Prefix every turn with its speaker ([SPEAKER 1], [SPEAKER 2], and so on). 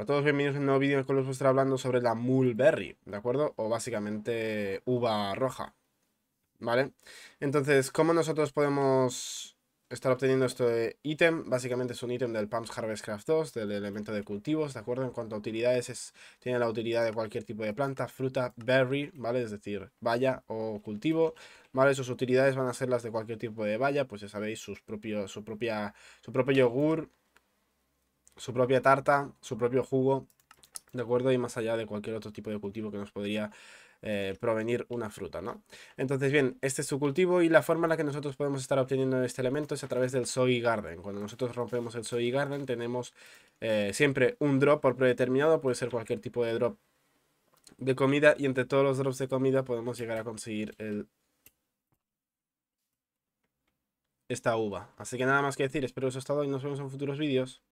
[SPEAKER 1] Hola a todos, bienvenidos a un nuevo vídeo en el que os voy a estar hablando sobre la mulberry, ¿de acuerdo? O básicamente uva roja, ¿vale? Entonces, ¿cómo nosotros podemos estar obteniendo este ítem? Básicamente es un ítem del Pumps Harvest Craft 2, del elemento de cultivos, ¿de acuerdo? En cuanto a utilidades, tiene la utilidad de cualquier tipo de planta, fruta, berry, ¿vale? Es decir, valla o cultivo, ¿vale? Sus utilidades van a ser las de cualquier tipo de valla, pues ya sabéis, sus propios, su, propia, su propio yogur, su propia tarta, su propio jugo, ¿de acuerdo? Y más allá de cualquier otro tipo de cultivo que nos podría eh, provenir una fruta, ¿no? Entonces, bien, este es su cultivo y la forma en la que nosotros podemos estar obteniendo este elemento es a través del Soy Garden. Cuando nosotros rompemos el Soy Garden tenemos eh, siempre un drop por predeterminado, puede ser cualquier tipo de drop de comida y entre todos los drops de comida podemos llegar a conseguir el... esta uva. Así que nada más que decir, espero que os haya estado y nos vemos en futuros vídeos.